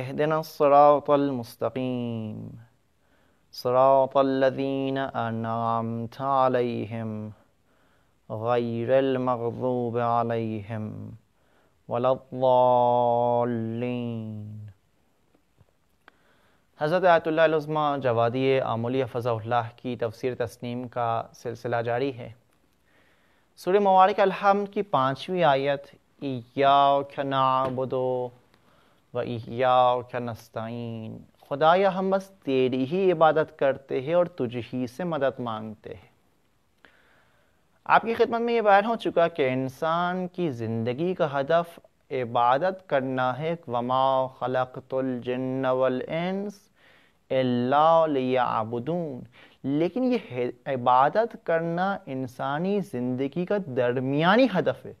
اهدنا الصراط المستقيم صراط الذين أنعمت عليهم غير المغضوب عليهم ولا الضالين हज़रत आयतुल्लाज़मा जवादी आमूली फ़ज़ाउल्ला की तफसर तस्नीम का सिलसिला जारी है सूर्य मवारक अलहमद की पाँचवीं आयत या खनाबुदो व नस्तीन खुदाया हम बस तेरी ही इबादत करते हैं और तुझ ही से मदद मांगते हैं आपकी खिदमत में ये बयान हो चुका कि इंसान की ज़िंदगी का हदफ इबादत करना है वमा खलकतुलजन्न लेकिन ये इबादत करना इंसानी ज़िंदगी का दरमियानी हदफ है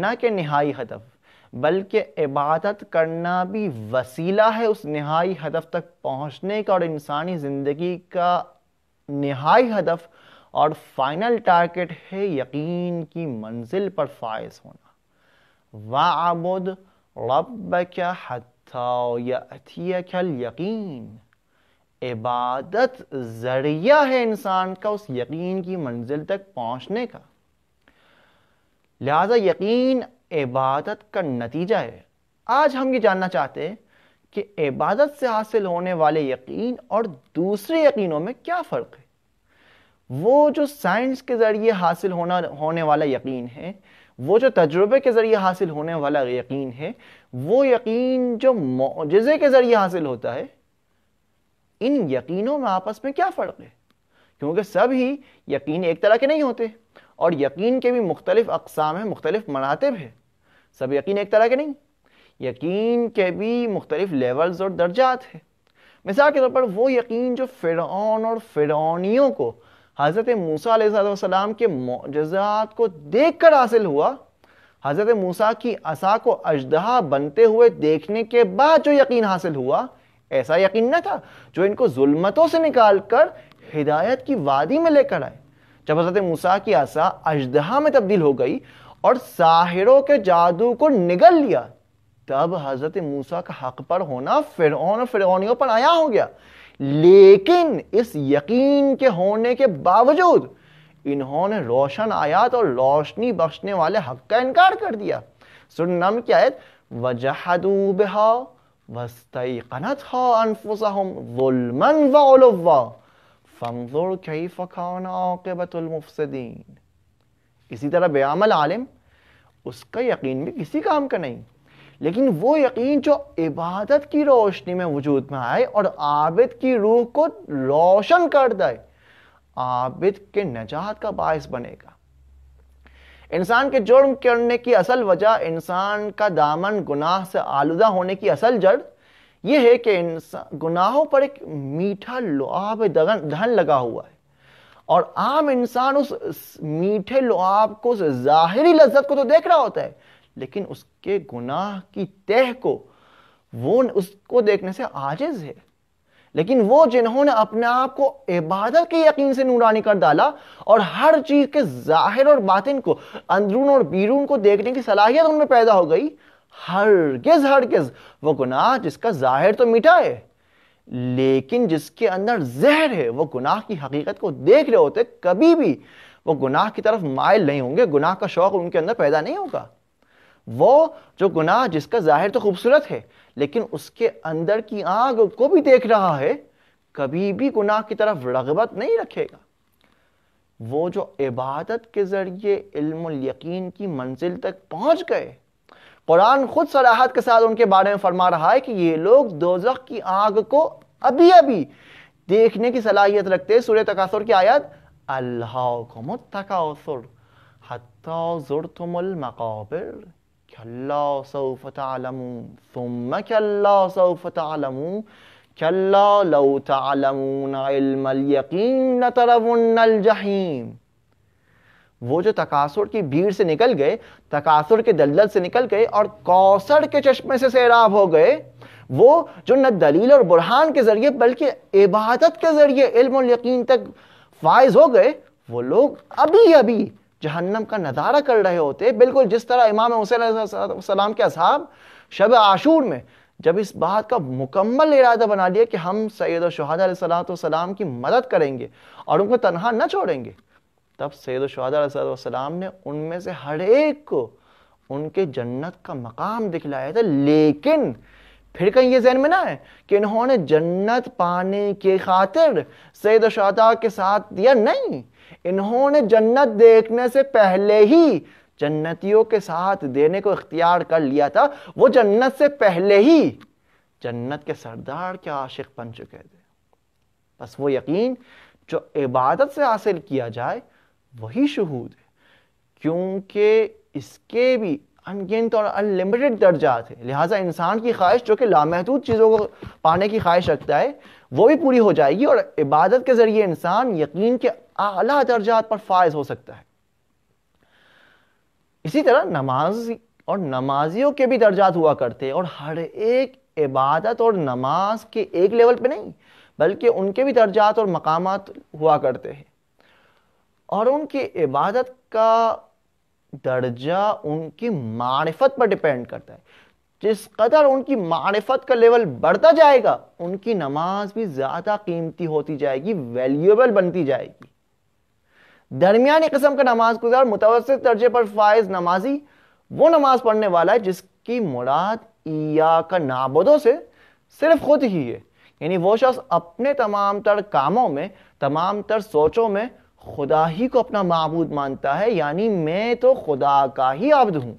ना कि नहाई हदफ बल्कि इबादत करना भी वसीला है उस नहाई हदफ तक पहुँचने का और इंसानी ज़िंदगी का नहाई हदफ और फाइनल टारगेट है यकीन की मंजिल पर फायज होना वाबुद रब क्या हथाल यकीन इबादत ज़रिया है इंसान का उस यकीन की मंजिल तक पहुँचने का लिहाजा यकीन इबादत का नतीजा है आज हम ये जानना चाहते हैं कि इबादत से हासिल होने वाले यकीन और दूसरे यकीनों में क्या फ़र्क है वो जो साइंस के ज़रिए हासिल होना होने वाला यकीन है वो जो तजुर्बे के ज़रिए हासिल होने वाला यकीन है वो यकीन जो मुजज़े के ज़रिए हासिल होता है इन यकीनों में आपस में क्या फ़र्क है क्योंकि सभी यकीन एक तरह के नहीं होते और यकीन के भी मुख्तलिफ अकसाम हैं मुख्तलिफ मरातब है सब यकीन एक तरह के नहीं यकीन के भी मुख्तलिफ लेवल्स और दर्जात हैं मिसाल के तौर पर वो यकीन जो फ़िरौन और फ़िरौनियों को हज़रत मूसा के मोजात को देख कर हासिल हुआ हज़रत मूसा की असा को अजदहा बनते हुए देखने के बाद जो यकीन हासिल हुआ ऐसा यकीन न था जो इनको जुल्मतों से निकाल कर हिदायत की वादी में लेकर आए जब हजरत मूसा की आशा अजदहा में तब्दील हो गई और साहिरों के जादू को निगल लिया तब हजरत मूसा का हक पर होना फिर और फिरौनियों पर आया हो गया लेकिन इस यकीन के होने के बावजूद इन्होंने रोशन आयात और रोशनी बख्शने वाले हक का इनकार कर दिया सुनम की आयत वजहदू बिहा वस्तई कनत हम अनफुसहम व फंजुर कैफ इसी तरह बेआमल आलिम उसका यकीन भी किसी काम का नहीं लेकिन वो यकीन जो इबादत की रोशनी में वजूद में आए और आबिद की रूह को रोशन कर दे आबिद के नजात का बायस बनेगा इंसान के जुर्म करने की असल वजह इंसान का दामन गुनाह से आलूदा होने की असल जड़ ये है कि इंसान गुनाहों पर एक मीठा लुआब धन लगा हुआ है और आम इंसान उस मीठे लुआब को उस जाहिरी लज्जत को तो देख रहा होता है लेकिन उसके गुनाह की तह को वो उसको देखने से आजिज है लेकिन वो जिन्होंने अपने आप को इबादत के यकीन से नूरानी कर डाला और हर चीज के जाहिर और बातिन को अंदरून और बीरून को देखने की सलाहियत उनमें पैदा हो गई हरगिज हरगिज वो गुनाह जिसका जाहिर तो मीठा है लेकिन जिसके अंदर जहर है वो गुनाह की हकीकत को देख रहे होते कभी भी वो गुनाह की तरफ मायल नहीं होंगे गुनाह का शौक उनके अंदर पैदा नहीं होगा वो जो गुनाह जिसका जाहिर तो खूबसूरत है लेकिन उसके अंदर की आग को भी देख रहा है कभी भी गुनाह की तरफ रगबत नहीं रखेगा वो जो इबादत के ज़रिए इल्म यकीन की मंजिल तक पहुंच गए कुरान खुद सराहत के साथ उनके बारे में फरमा रहा है कि ये लोग दोजख की आग को अभी अभी देखने की सलाहियत रखते हैं सूर्य तकासुर की आयत अल्लाह كلا لو تعلمون علم اليقين لترون वो जो तकासुर की भीड़ से निकल गए तकासुर के दलदल से निकल गए और कौसर के चश्मे से सैराब हो गए वो जो न दलील और बुरहान के जरिए बल्कि इबादत के जरिए इल्म और यकीन तक फायज हो गए वो लोग अभी अभी जहन्नम का नज़ारा कर रहे होते बिल्कुल जिस तरह इमाम हुसैन सलाम के असहाब शब आशूर में जब इस बात का मुकम्मल इरादा बना लिया कि हम सैद शहदा सलाम की मदद करेंगे और उनको तनहा न छोड़ेंगे तब सैद शहदाम ने उनमें से हर एक को उनके जन्नत का मकाम दिखलाया था लेकिन फिर कहीं ये जहन में ना है कि इन्होंने जन्नत पाने की खातिर सैद शहदा के साथ दिया नहीं इन्होंने जन्नत देखने से पहले ही जन्नतियों के साथ देने को इख्तियार कर लिया था वो जन्नत से पहले ही जन्नत के सरदार के आशिक बन चुके थे बस वो यकीन जो इबादत से हासिल किया जाए वही शहूद है क्योंकि इसके भी अनगिनत और अनलिमिटेड दर्जात है लिहाजा इंसान की ख्वाहिश जो कि लामहदूद चीज़ों को पाने की ख्वाहिश रखता है वो भी पूरी हो जाएगी और इबादत के ज़रिए इंसान यकीन के आला दर्जात पर फायज हो सकता है इसी तरह नमाज और नमाजियों के भी दर्जात हुआ करते हैं और हर एक इबादत और नमाज के एक लेवल पे नहीं बल्कि उनके भी दर्जात और मकामात हुआ करते हैं और उनकी इबादत का दर्जा उनकी मारफत पर डिपेंड करता है जिस कदर उनकी मारफत का लेवल बढ़ता जाएगा उनकी नमाज भी ज़्यादा कीमती होती जाएगी वैल्यूएबल बनती जाएगी दरमियानी कस्म का नमाज गुजार मुतवसत दर्जे पर फायज नमाजी वो नमाज पढ़ने वाला है जिसकी मुराद ईया का नाबदों से सिर्फ खुद ही है यानी वो शख्स अपने तमाम तर कामों में तमाम तर सोचों में खुदा ही को अपना मबूद मानता है यानी मैं तो खुदा का ही आबद हूं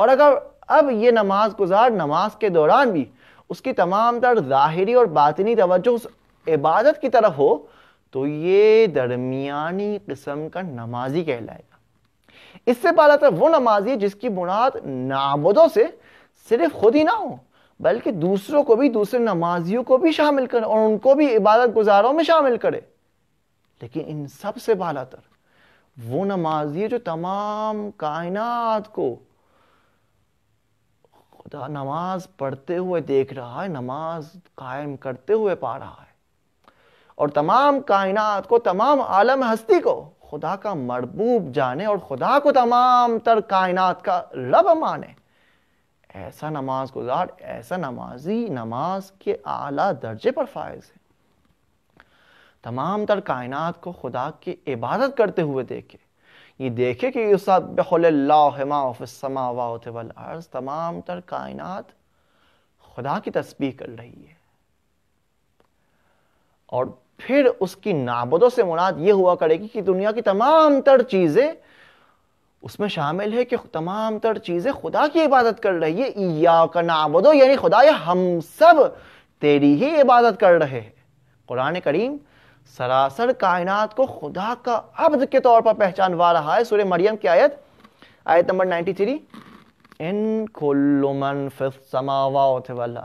और अगर अब यह नमाज गुजार नमाज के दौरान भी उसकी तमाम तर ज़ाहरी और बातनी तोज्जो उस इबादत की तरफ हो तो ये दरमियानी किस्म का नमाजी कहलाएगा इससे पहला तर वो नमाजी जिसकी बुनियाद नाबदों से सिर्फ खुद ही ना हो बल्कि दूसरों को भी दूसरे नमाजियों को भी शामिल करे और उनको भी इबादत गुजारों में शामिल करे लेकिन इन सब से बाला तर वो नमाज ये जो तमाम कायनात को खुदा नमाज पढ़ते हुए देख रहा है नमाज कायम करते हुए पा रहा है और तमाम कायनात को तमाम आलम हस्ती को खुदा का मरबूब जाने और खुदा को तमाम तर कायनात का रब माने ऐसा नमाज गुजार ऐसा नमाजी नमाज के आला दर्जे पर फायज है तमाम तर कायनात को खुदा की इबादत करते हुए देखे ये देखे कि तमाम तर कायनात खुदा की तस्बीह कर रही है और फिर उसकी नाबदों से मुराद ये हुआ करेगी कि दुनिया की तमाम तर चीज़ें उसमें शामिल है कि तमाम तर चीज़ें खुदा की इबादत कर रही है या का नाबदो यानी खुदा हम सब तेरी ही इबादत कर रहे हैं कुरान करीम सरासर कायनात को खुदा का अब्द के तौर पर पहचानवा रहा है सूर्य मरियम की आयत आयत नंबर 93 इन कुल्लुमन फिस समावात वल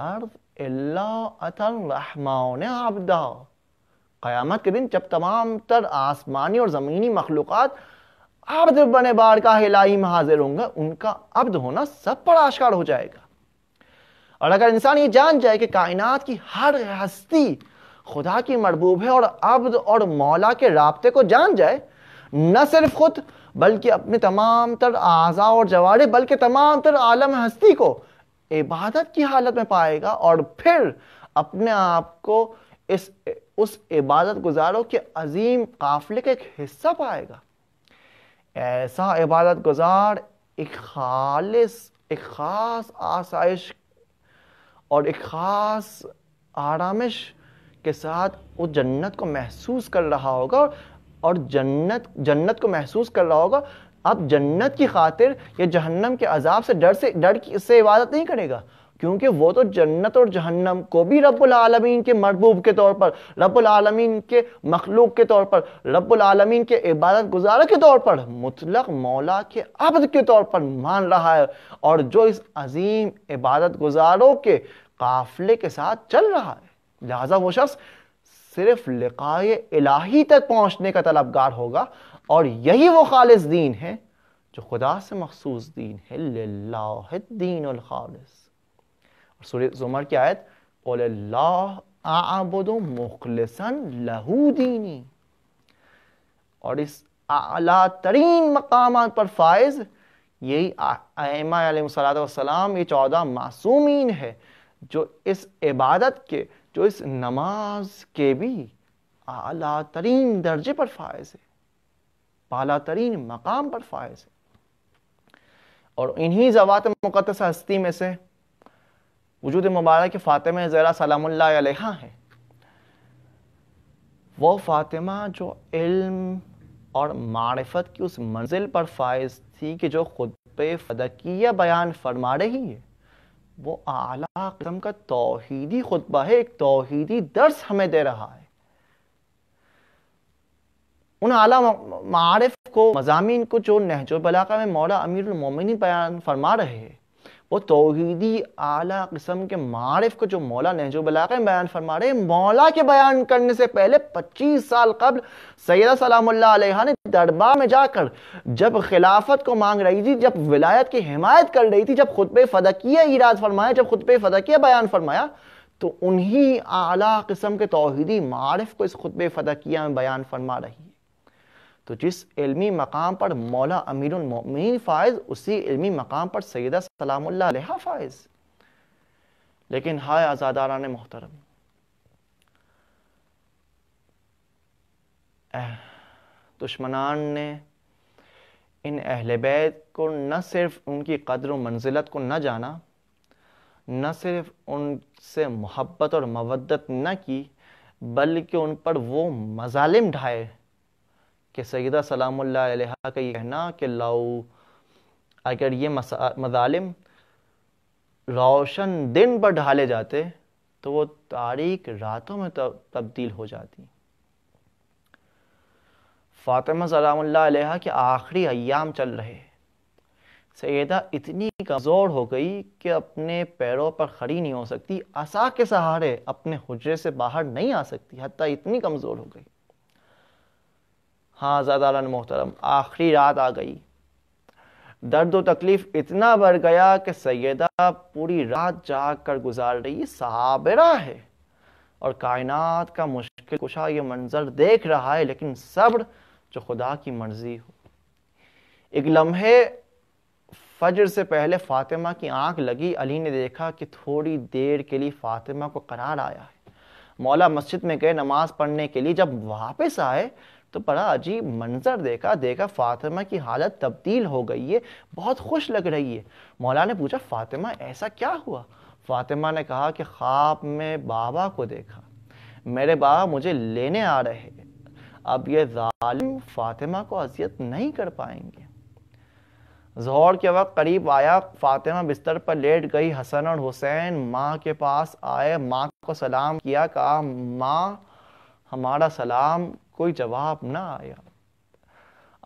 क़यामत के दिन जब तमाम तर आसमानी और ज़मीनी मखलूक अब्द बने बार का हिलाई में हाजिर होंगे उनका अब्द होना सब पर आश्कार हो जाएगा और अगर इंसान ये जान जाए कि कायनात की हर हस्ती खुदा की मरबूब है और अब्द और मौला के रबते को जान जाए न सिर्फ खुद बल्कि अपने तमाम तर आज़ा और जवारे बल्कि तमाम तर आलम हस्ती को इबादत की हालत में पाएगा और फिर अपने आप को इस उस इबादत गुजारों के अजीम काफिले का एक हिस्सा पाएगा ऐसा इबादत गुजार एक खालिस एक ख़ास आसाइश और एक ख़ास आरामिश के साथ वो जन्नत को महसूस कर रहा होगा और जन्नत जन्नत को महसूस कर रहा होगा अब जन्नत की खातिर या जहन्नम के अजाब से डर से डर से इबादत नहीं करेगा क्योंकि वो तो जन्नत और जहन्नम को भी रब्बुल आलमीन के मरबूब के तौर पर रब्बुल आलमीन के मखलूक के तौर पर रब्बुल आलमीन के इबादत गुजार के तौर पर मुतलक मौला के अबद के तौर पर मान रहा है और जो इस अजीम इबादत गुजारों के काफिले के साथ चल रहा है लिहाजा वो शख्स सिर्फ लिकाय इलाही तक पहुंचने का तलबगार होगा और यही वो खालिस दीन है जो खुदा से मखसूस दीन है दीन खालिस और सूर्य जुमर की आयत आबुदु मुखलसन लहू दीनी और इस आला तरीन मकाम पर फायज यही आमा सलाम ये चौदह मासूमीन है जो इस इबादत के जो इस नमाज के भी आला तरीन दर्जे पर फायज है बाला तरीन मकाम पर फायज है और इन्हीं जवात मुकदस हस्ती में से वजूद मुबारक फ़ातिमा ज़रा सलाम अलैहा है वो फ़ातिमा जो इल्म और मारफत की उस मंजिल पर फायज थी कि जो खुद पे फदकिया बयान फरमा रही है वो आला किस्म का तोहीदी खुतबा है एक तोहीदी दर्स हमें दे रहा है उन आला मारिफ को मजामी को जो नहजो बलाका में मौला अमीर मोमिन बयान फरमा रहे हैं वो तोहीदी आला किस्म के मारफ को जो मौला नहजो बलागे बयान फरमा रहे मौला के बयान करने से पहले 25 साल कबल सैदा सलाम ने दरबार में जाकर जब खिलाफत को मांग रही थी जब विलायत की हिमायत कर रही थी जब खुतब फदकिया इराद फरमाया जब खुतब फदकिया बयान फरमाया तो उन्हीं आला किस्म के तोहीदी मारफ को इस खुतब फदकिया में बयान फरमा रही तो जिस इल्मी मकाम पर मौला अमीर फ़ायज़ उसी इल्मी मकाम पर सैदा सलाम्ला फ़ायज़ लेकिन हाय आजादारा ने मोहतरम दुश्मनान ने इन अहल बैत को न सिर्फ उनकी कदर मंजिलत को न जाना न सिर्फ उनसे मोहब्बत और मवदत न की बल्कि उन पर वो मजालिम ढाए कि सैदा सलाम का ये कहना कि लाओ अगर ये मजालिम रोशन दिन पर ढाले जाते तो वो तारीख रातों में तब तब्दील हो जाती फ़ातिमा सलाम के आखिरी अयाम चल रहे सैदा इतनी कमज़ोर हो गई कि अपने पैरों पर खड़ी नहीं हो सकती असा के सहारे अपने हजरे से बाहर नहीं आ सकती हती इतनी कमज़ोर हो गई हाँ ज़्यादा मोहतरम आखिरी रात आ गई दर्द व तकलीफ इतना बढ़ गया कि सैदा पूरी रात जाग कर गुजार रही साबरा है और कायनात का मुश्किल कुशा ये मंजर देख रहा है लेकिन सब्र जो खुदा की मर्जी हो एक लम्हे फजर से पहले फातिमा की आंख लगी अली ने देखा कि थोड़ी देर के लिए फातिमा को करार आया है मौला मस्जिद में गए नमाज पढ़ने के लिए जब वापस आए तो बड़ा अजीब मंजर देखा देखा फातिमा की हालत तब्दील हो गई है बहुत खुश लग रही है मौला ने पूछा फातिमा ऐसा क्या हुआ फातिमा ने कहा कि ख्वाब में बाबा को देखा मेरे बाबा मुझे लेने आ रहे अब ये जालिम फातिमा को अजियत नहीं कर पाएंगे जहर के वक्त करीब आया फातिमा बिस्तर पर लेट गई हसन और हुसैन माँ के पास आए माँ को सलाम किया कहा माँ हमारा सलाम कोई जवाब ना आया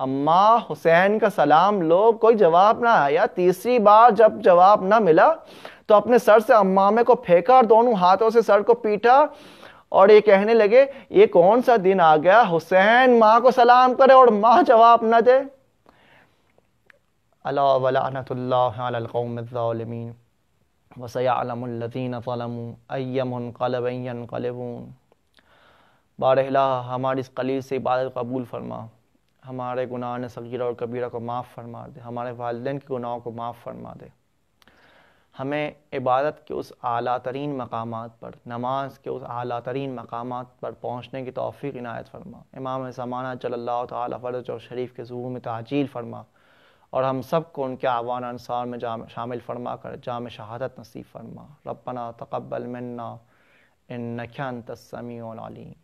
अम्मा हुसैन का सलाम लो कोई जवाब ना आया तीसरी बार जब जवाब ना मिला तो अपने सर से अम्मामे को फेंका और दोनों हाथों से सर को पीटा और ये कहने लगे ये कौन सा दिन आ गया हुसैन माँ को सलाम करे और माँ जवाब ना दे अलावलातमीन वसयालमल्लिन कलबून बारहला हमारी इस कलील से इबादत कबूल फरमा हमारे गुनाह ने सगीरा और कबीरा को माफ़ फरमा दे हमारे वालदेन के गुनाहों को माफ़ फरमा दे हमें इबादत के उस अली तरीन मकाम पर नमाज के उस अली तरीन मकाम पर पहुँचने की तोफ़ी इनायत फरमा इमाम समाना चल्ला तरज और शरीफ के जहू में ताजील फरमा और हम सब को उनके आवान अनसार में जाम शामिल फरमा कर जाम शहादत नसीब फरमा रपना तकबल मन्ना इन नख्यान तस्मी अलीम